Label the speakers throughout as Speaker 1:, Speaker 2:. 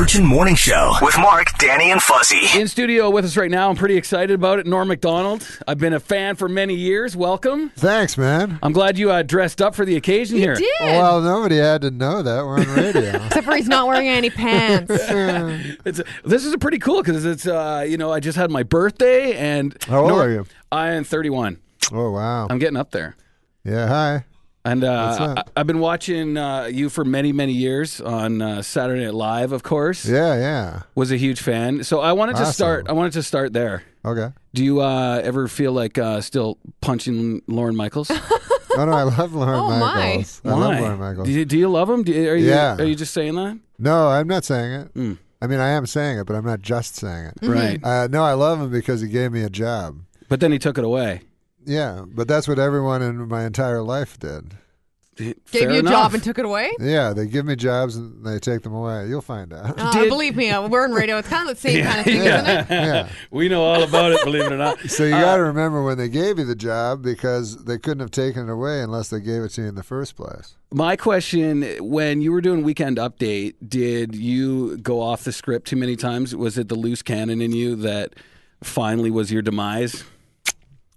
Speaker 1: Virgin Morning Show with Mark,
Speaker 2: Danny, and Fuzzy. In studio with us right now, I'm pretty excited about it. Norm McDonald. I've been a fan for many years. Welcome.
Speaker 1: Thanks, man.
Speaker 2: I'm glad you uh, dressed up for the occasion You here. did. Well, nobody had to know that we're on radio. Except for he's not wearing
Speaker 1: any pants.
Speaker 2: It's this is pretty cool because it's uh, you know I just had my birthday and How old are you? I am 31. oh wow! I'm getting up there. Yeah, hi. And uh, I, have been watching uh, you for many, many years on uh, Saturday Night Live, of course. Yeah, yeah. Was a huge fan. So I wanted to start. I wanted to start there. Okay. Do you uh, ever feel like uh, still punching Lauren Michaels? oh
Speaker 1: no, I love Lauren oh, Michaels. My. I Why? love Lauren
Speaker 2: Michaels. Do you, do you love him? Do you, are you, yeah. Are you just saying that?
Speaker 1: No, I'm not saying it. Mm. I mean, I am saying it, but I'm not just saying it. Right. Mm-hmm. no, I love him because he gave me a job.
Speaker 2: But then he took it away.
Speaker 1: Yeah, but that's what everyone in my entire life did. Gave Fair you a enough. job and took it away? Yeah, they give me jobs and they take them away. You'll find out. Uh,
Speaker 2: Did- believe me, we're in radio. It's kind of the same kind of thing, isn't it? Yeah. We know all about it, believe it or not.
Speaker 1: So you uh, got to remember when they gave you the job because they couldn't have taken it away unless they gave it to you in the first place.
Speaker 2: My question when you were doing Weekend Update, did you go off the script too many times? Was it the loose cannon in you that finally was your demise?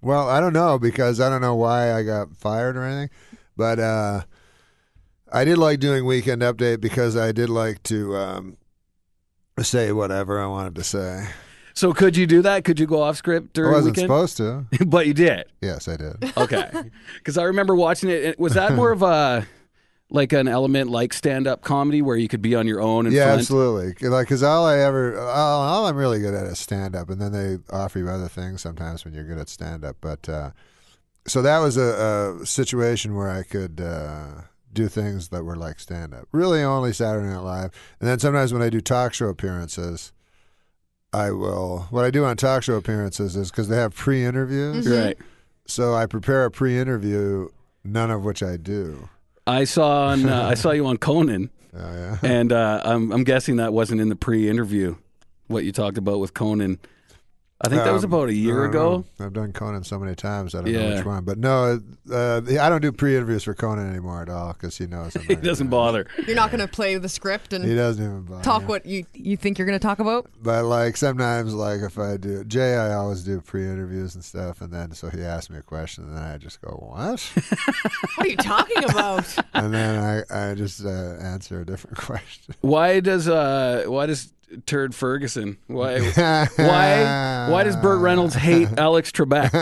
Speaker 1: Well, I don't know because I don't know why I got fired or anything, but uh, I did like doing weekend update because I did like to um, say whatever I wanted to say.
Speaker 2: So could you do that? Could you go off script during I wasn't weekend? supposed to, but you did.
Speaker 1: Yes, I did. Okay,
Speaker 2: because I remember watching it. Was that more of a like an element like stand up comedy where you could be on your own? yeah, front?
Speaker 1: absolutely. Like, cause all I ever, all, all I'm really good at is stand up, and then they offer you other things sometimes when you're good at stand up. But uh, so that was a, a, situation where I could. Uh, do things that were like stand up. Really only Saturday Night Live. And then sometimes when I do talk show appearances, I will. What I do on talk show appearances is because they have pre interviews. Mm-hmm. Right. So I prepare a pre interview, none of which I do.
Speaker 2: I saw on uh, I saw you on Conan, oh, yeah. and uh, I'm I'm guessing that wasn't in the pre-interview what you talked about with Conan I think um, that was um, about a year ago.
Speaker 1: Uh, I've done Conan so many times I don't yeah. know which one. But no, uh, I don't do pre-interviews for Conan anymore at all because he knows.
Speaker 2: he doesn't bother. You're not going to play the script and he doesn't even
Speaker 1: bother. talk what
Speaker 2: you you think you're going to talk about.
Speaker 1: But like sometimes, like if I do Jay, I always do pre-interviews and stuff, and then so he asks me a question, and then I just go, "What? what
Speaker 2: are you talking about?" and
Speaker 1: then I I just uh, answer a different question.
Speaker 2: Why does uh why does Turd Ferguson? Why? why? Why does Burt Reynolds
Speaker 1: hate Alex Trebek?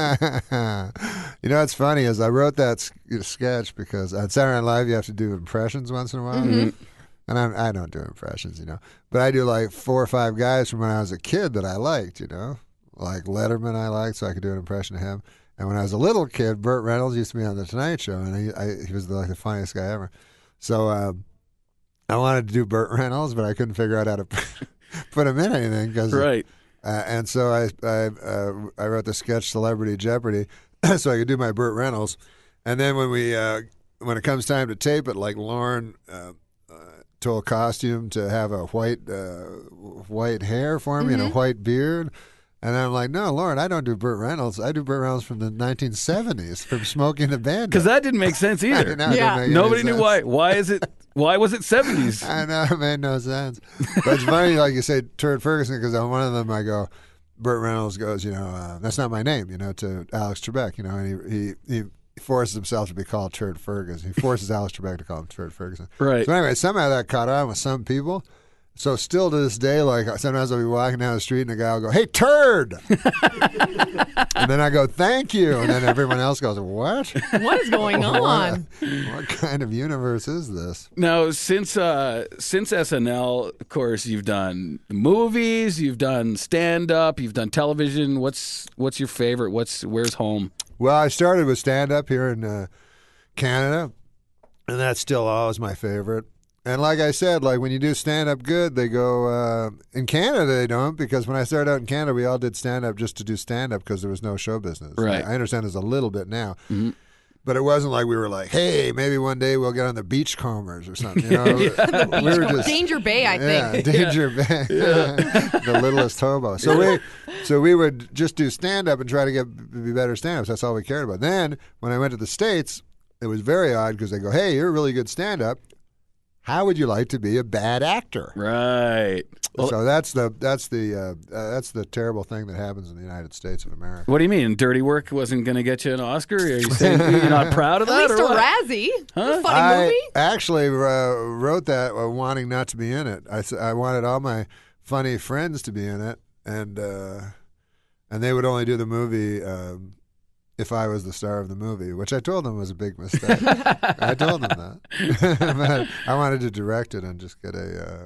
Speaker 1: you know what's funny is I wrote that sketch because on Saturday Night Live you have to do impressions once in a while. Mm-hmm. And I'm, I do not do impressions, you know. But I do like four or five guys from when I was a kid that I liked, you know. Like Letterman, I liked, so I could do an impression of him. And when I was a little kid, Burt Reynolds used to be on the Tonight Show, and he, I, he was the, like the funniest guy ever. So um, I wanted to do Burt Reynolds, but I couldn't figure out how to put him in anything because right. Uh, and so I I, uh, I wrote the sketch Celebrity Jeopardy so I could do my Burt Reynolds, and then when we uh, when it comes time to tape it, like Lauren uh, uh, told costume to have a white uh, white hair for me mm-hmm. and a mm-hmm. white beard. And I'm like, no, Lauren, I don't do Burt Reynolds. I do Burt Reynolds from the 1970s, from Smoking the band. Because that didn't make sense either. yeah, nobody knew sense. why.
Speaker 2: Why is it why was it seventies?
Speaker 1: I know it made no sense. But it's funny, like you said, Turd Ferguson, because on one of them I go, Burt Reynolds goes, you know, uh, that's not my name, you know, to Alex Trebek, you know, and he he. he forces himself to be called Turd Ferguson. He forces Alex Trebek to call him Turd Ferguson. Right. So anyway, somehow that caught on with some people. So still to this day, like sometimes I'll be walking down the street and a guy will go, "Hey, turd,"
Speaker 2: and
Speaker 1: then I go, "Thank you," and then everyone else goes, "What?
Speaker 2: What is going on?
Speaker 1: What, what, kind of universe is this?"
Speaker 2: Now, since uh, since SNL, of course, you've done movies, you've done stand up, you've done television. What's what's your favorite? What's where's home?
Speaker 1: Well, I started with stand up here in uh, Canada, and that's still always my favorite. And like I said, like when you do stand up good, they go uh, in Canada they don't because when I started out in Canada, we all did stand up just to do stand up because there was no show business. Right. I understand there's a little bit now. Mm-hmm. But it wasn't like we were like, hey, maybe one day we'll get on the Beachcombers or something. You know, yeah. we were just Danger Bay, I yeah, think. Danger yeah. Bay, the littlest hobo. So we, so we would just do stand up and try to get be better stand ups. That's all we cared about. Then when I went to the states, it was very odd because they go, hey, you're a really good stand up how would you like to be a bad actor?
Speaker 2: Right. Well, so
Speaker 1: that's the that's the uh, uh, that's the terrible thing that happens in the United States of America.
Speaker 2: What do you mean? Dirty work wasn't going to get you an Oscar? Are you saying you're not proud of that? At least or a what?
Speaker 1: Razzie. Huh? A funny I movie. Actually, uh, wrote that uh, wanting not to be in it. I I wanted all my funny friends to be in it, and uh, and they would only do the movie. Um, if I was the star of the movie, which I told them was a big mistake. I told them that. I wanted to direct it and just get a,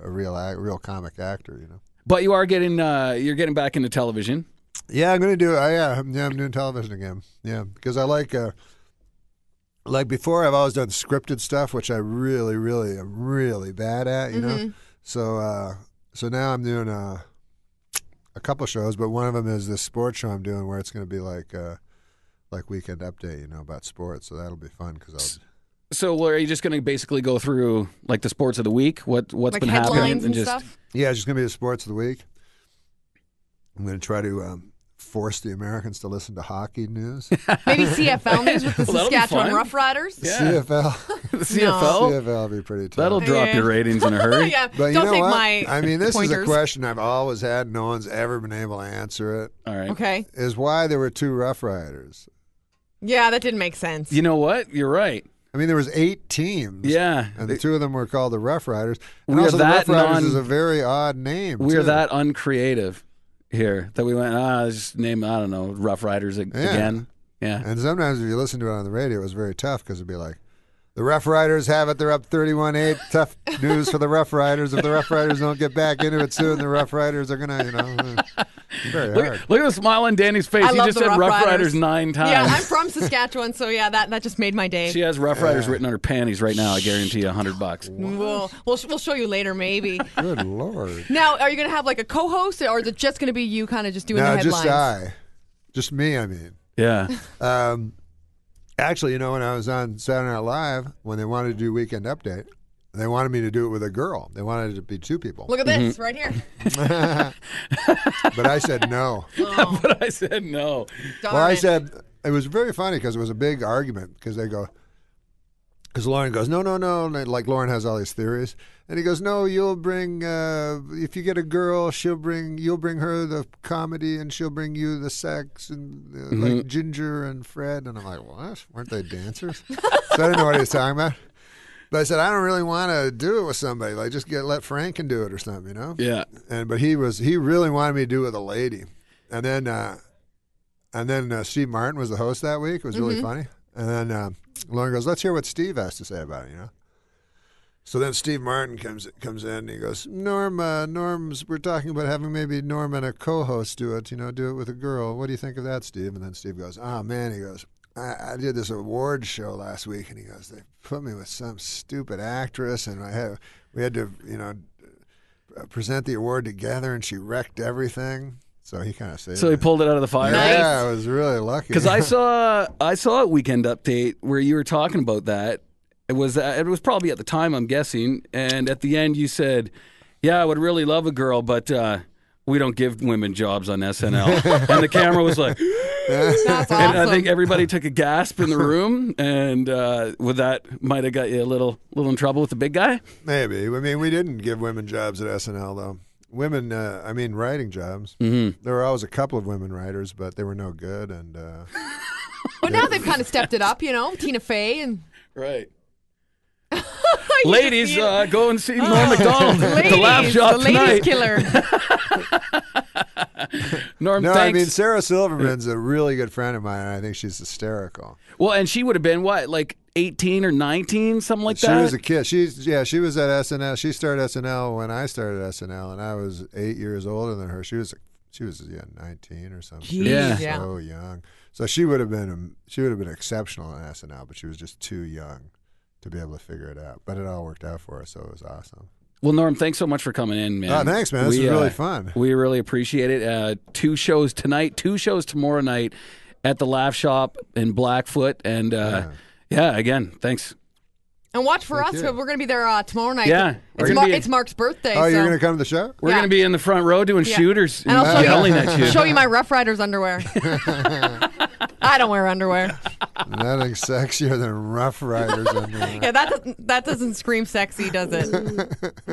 Speaker 1: uh, a real a
Speaker 2: real comic actor, you know. But you are getting uh, you're getting back into television. Yeah, I'm gonna do.
Speaker 1: I, yeah, yeah, I'm doing television again. Yeah, because I like. Uh, like before, I've always done scripted stuff, which I really, really am really bad at. You mm-hmm. know, so uh, so now I'm doing uh, a couple shows, but one of them is this sports show I'm doing where it's going to be like uh, like weekend update, you know, about sports. So that'll be fun because I'll.
Speaker 2: So are you just going to basically go through like the sports of the week? What what's like been happening and, and just stuff? yeah, it's just going to be the sports of the week. I'm going to try to um, force the
Speaker 1: Americans to listen to hockey news.
Speaker 2: Maybe CFL news with the well, Saskatchewan Roughriders. Yeah.
Speaker 1: CFL. the CFL. No. CFL be pretty tough. That'll drop your ratings in a hurry. yeah. But Don't take what? my I mean, this pointers. is a question I've always had. No one's ever been able to answer it. All right. Okay. Is why there were two Roughriders.
Speaker 2: Yeah, that didn't make sense.
Speaker 1: You know what? You're right. I
Speaker 2: mean, there was eight teams. Yeah, and the two of them were called the Rough Riders. And we also, are that the Rough Riders non, is a very odd name. We too. are that uncreative here that we went ah just name I don't know Rough Riders again. Yeah. yeah. And sometimes if you listen to it on the radio, it was very tough because it'd be like
Speaker 1: the Rough Riders have it. They're up 31 8. Tough news for the Rough Riders. If the Rough Riders don't get back into it soon, the Rough Riders are going to, you know. Uh, look, look, at the smile on Danny's face. I he just said Rough, Rough Riders. Riders. nine times. Yeah, I'm
Speaker 2: from Saskatchewan, so yeah, that, that just made my day. She has Rough Riders yeah. written on her panties right now. I guarantee you 100 bucks. We'll, we'll, we'll show you later, maybe. Good Lord.
Speaker 1: Now, are you going to have like a co host, or is it just going to be you kind of just doing no, the headlines? just I. Just me, I mean. Yeah. Um, Actually, you know, when I was on Saturday Night Live, when they wanted to do Weekend Update, they wanted me to do it with a girl. They wanted it to be two people. Look at this mm-hmm. right here. but I said no. Oh,
Speaker 2: but I said no. Well, I it. said
Speaker 1: it was very funny because it was a big argument because they go, because Lauren goes, no, no, no. Like Lauren has all these theories, and he goes, no, you'll bring uh, if you get a girl, she'll bring you'll bring her the comedy, and she'll bring you the sex, and uh, mm-hmm. like Ginger and Fred, and I'm like, what? Weren't they dancers? so I didn't know what he was talking about. But I said, I don't really want to do it with somebody. Like just get let Frank and do it or something, you know? Yeah. And but he was he really wanted me to do it with a lady, and then uh, and then uh, Steve Martin was the host that week. It was really mm-hmm. funny, and then um, Lauren goes, "Let's hear what Steve has to say about it." You know. So then Steve Martin comes comes in and he goes, "Norm, uh, Norm's we're talking about having maybe Norm and a co-host do it. You know, do it with a girl. What do you think of that, Steve?" And then Steve goes, "Ah, oh, man," he goes. I, I did this award show last week, and he goes, "They put me with some stupid actress, and I had we had to, you know, uh, present the award together, and she wrecked everything." So he kind of saved. So he it. pulled it out of the fire. Nice. Yeah, I was really lucky. Because I
Speaker 2: saw I saw a weekend update where you were talking about that. It was uh, it was probably at the time I'm guessing, and at the end you said, "Yeah, I would really love a girl, but uh, we don't give women jobs on SNL." and the camera was like. That's awesome. And I think everybody took a gasp in the room, and uh, with that, might have got you a little, little in trouble with the big guy. Maybe. I mean, we didn't give women jobs at SNL
Speaker 1: though women, uh, I mean, writing jobs. Mm-hmm. There were always a couple of women writers, but they were no good. And uh, well,
Speaker 2: now they've kind of stepped it up, you know, Tina Fey and right. ladies, uh, go and see Norm oh, McDonald the Laugh Shop the tonight. killer. Norm, no, thanks. I mean Sarah Silverman's
Speaker 1: a really good friend of mine, and I think she's hysterical.
Speaker 2: Well, and she would have been what like 18 or 19, something like she that. She was a
Speaker 1: kid. She's yeah, she was at SNL. She started SNL when I started SNL, and I was eight years older than her. She was she was yeah 19 or something. She yeah, yeah. so young. So she would have been she would have been exceptional in SNL, but she was just too young to be able to figure it out. But it all worked out for her, so it was awesome.
Speaker 2: Well, Norm, thanks so much for coming in, man. Oh, thanks, man. This we, was really uh, fun. We really appreciate it. Uh, two shows tonight, two shows tomorrow night at the Laugh Shop in Blackfoot, and. Uh, yeah yeah, again, thanks.
Speaker 1: And watch for Thank us. you. We're going to be there uh, tomorrow night. Yeah. It's, Mar- it's Mark's birthday. Oh, so. you're gonna come to the show? We're Yeah. going to be in the front row doing Yeah. shooters and, I'll show you- yelling at you. Show you my Rough Riders underwear.
Speaker 2: I don't wear underwear.
Speaker 1: Nothing sexier than Rough Riders. Underwear. Yeah,
Speaker 2: that that doesn't scream sexy, does it?